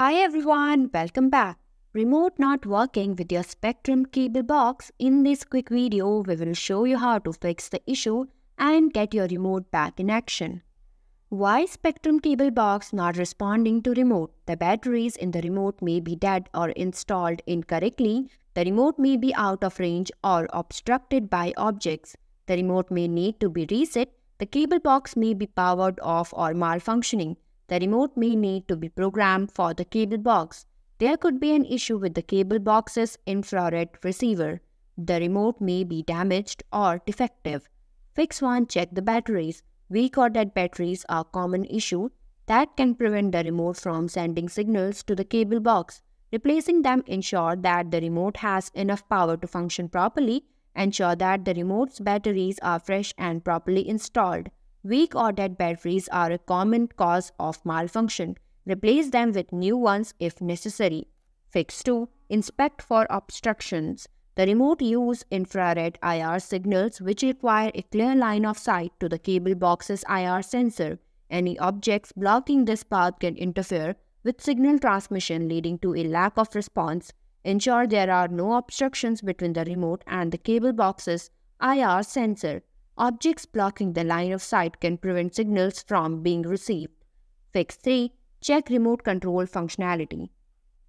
Hi everyone, welcome back. Remote not working with your Spectrum cable box. In this quick video, we will show you how to fix the issue and get your remote back in action. Why Spectrum cable box not responding to remote? The batteries in the remote may be dead or installed incorrectly. The remote may be out of range or obstructed by objects. The remote may need to be reset. The cable box may be powered off or malfunctioning. The remote may need to be programmed for the cable box. There could be an issue with the cable box's infrared receiver. The remote may be damaged or defective. Fix 1. Check the batteries. Weak or dead batteries are common issue that can prevent the remote from sending signals to the cable box. Replacing them ensure that the remote has enough power to function properly, ensure that the remote's batteries are fresh and properly installed. Weak or dead batteries are a common cause of malfunction. Replace them with new ones if necessary. Fix 2. Inspect for obstructions. The remote use infrared IR signals which require a clear line of sight to the cable box's IR sensor. Any objects blocking this path can interfere with signal transmission leading to a lack of response. Ensure there are no obstructions between the remote and the cable box's IR sensor objects blocking the line of sight can prevent signals from being received. Fix 3. Check remote control functionality.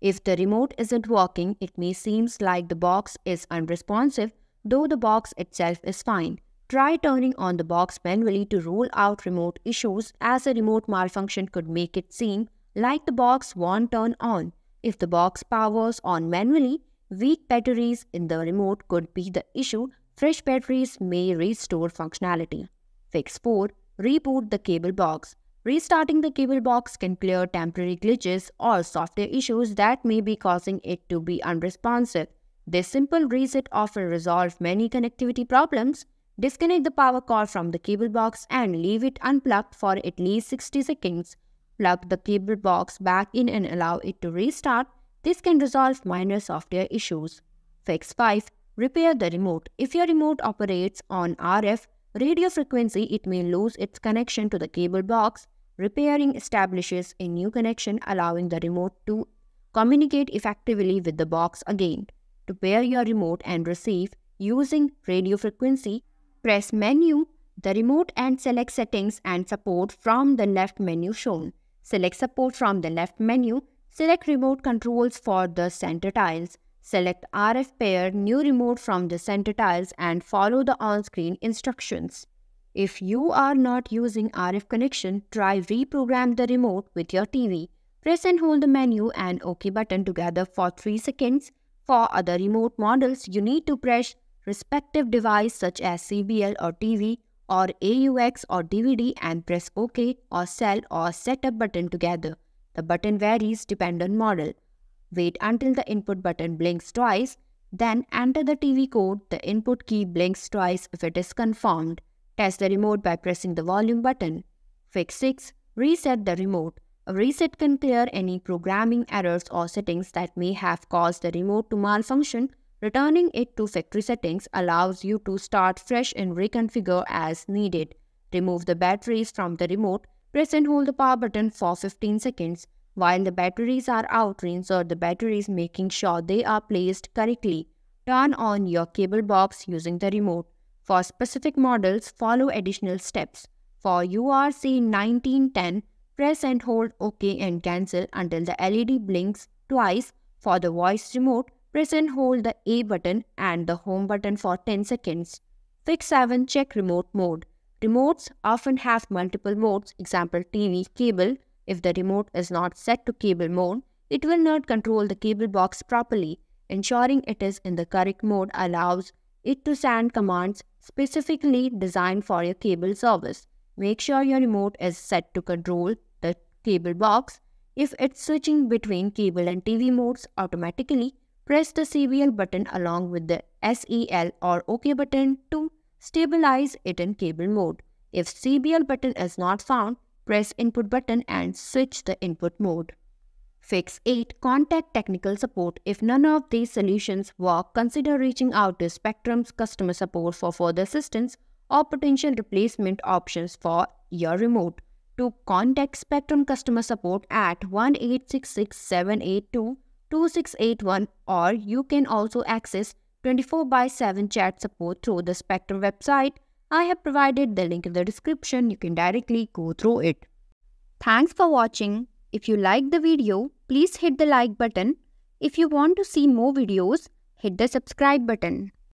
If the remote isn't working, it may seem like the box is unresponsive, though the box itself is fine. Try turning on the box manually to rule out remote issues as a remote malfunction could make it seem like the box won't turn on. If the box powers on manually, weak batteries in the remote could be the issue Fresh batteries may restore functionality. Fix 4. Reboot the cable box. Restarting the cable box can clear temporary glitches or software issues that may be causing it to be unresponsive. This simple reset often resolves many connectivity problems. Disconnect the power cord from the cable box and leave it unplugged for at least 60 seconds. Plug the cable box back in and allow it to restart. This can resolve minor software issues. Fix 5. Repair the remote. If your remote operates on RF radio frequency, it may lose its connection to the cable box. Repairing establishes a new connection allowing the remote to communicate effectively with the box again. To pair your remote and receive using radio frequency, press menu, the remote and select settings and support from the left menu shown. Select support from the left menu, select remote controls for the center tiles. Select RF pair new remote from the center tiles and follow the on-screen instructions. If you are not using RF connection, try reprogram the remote with your TV. Press and hold the menu and OK button together for 3 seconds. For other remote models, you need to press respective device such as CBL or TV or AUX or DVD and press OK or Sell or Setup button together. The button varies depend on model. Wait until the input button blinks twice, then enter the TV code, the input key blinks twice if it is confirmed. Test the remote by pressing the volume button. Fix 6. Reset the remote. A reset can clear any programming errors or settings that may have caused the remote to malfunction. Returning it to factory settings allows you to start fresh and reconfigure as needed. Remove the batteries from the remote. Press and hold the power button for 15 seconds. While the batteries are out, or the batteries making sure they are placed correctly. Turn on your cable box using the remote. For specific models, follow additional steps. For URC 1910, press and hold OK and cancel until the LED blinks twice. For the voice remote, press and hold the A button and the home button for 10 seconds. Fix 7 check remote mode. Remotes often have multiple modes, example TV, cable, if the remote is not set to cable mode, it will not control the cable box properly. Ensuring it is in the correct mode allows it to send commands specifically designed for your cable service. Make sure your remote is set to control the cable box. If it's switching between cable and TV modes automatically, press the CVL button along with the SEL or OK button to stabilize it in cable mode. If CBL button is not found, Press input button and switch the input mode. Fix 8. Contact technical support. If none of these solutions work, consider reaching out to Spectrum's customer support for further assistance or potential replacement options for your remote. To contact Spectrum customer support at 1-866-782-2681 or you can also access 24 by 7 chat support through the Spectrum website I have provided the link in the description. You can directly go through it. Thanks for watching. If you like the video, please hit the like button. If you want to see more videos, hit the subscribe button.